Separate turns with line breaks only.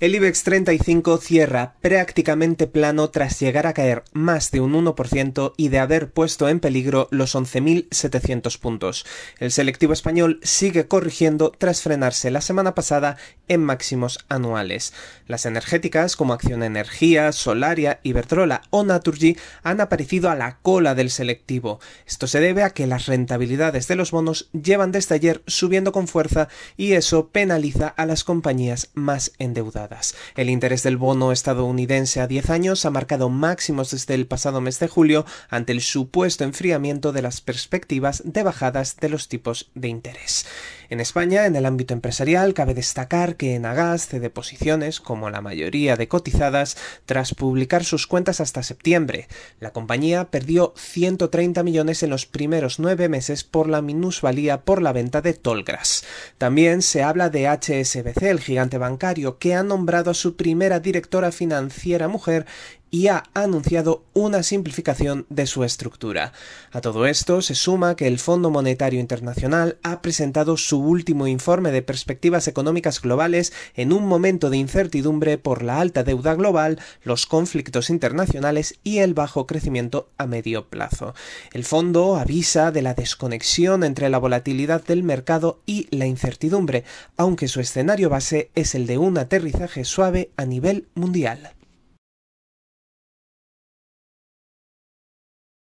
El IBEX 35 cierra prácticamente plano tras llegar a caer más de un 1% y de haber puesto en peligro los 11.700 puntos. El selectivo español sigue corrigiendo tras frenarse la semana pasada en máximos anuales. Las energéticas como Acción Energía, Solaria, Iberdrola o Naturgy han aparecido a la cola del selectivo. Esto se debe a que las rentabilidades de los bonos llevan desde ayer subiendo con fuerza y eso penaliza a las compañías más endeudadas. El interés del bono estadounidense a 10 años ha marcado máximos desde el pasado mes de julio ante el supuesto enfriamiento de las perspectivas de bajadas de los tipos de interés. En España, en el ámbito empresarial, cabe destacar que Enagás cede posiciones, como la mayoría de cotizadas, tras publicar sus cuentas hasta septiembre. La compañía perdió 130 millones en los primeros nueve meses por la minusvalía por la venta de Tolgras. También se habla de HSBC, el gigante bancario, que ha nombrado a su primera directora financiera mujer y ha anunciado una simplificación de su estructura. A todo esto se suma que el Fondo Monetario Internacional ha presentado su último informe de perspectivas económicas globales en un momento de incertidumbre por la alta deuda global, los conflictos internacionales y el bajo crecimiento a medio plazo. El fondo avisa de la desconexión entre la volatilidad del mercado y la incertidumbre, aunque su escenario base es el de un aterrizaje suave a nivel mundial.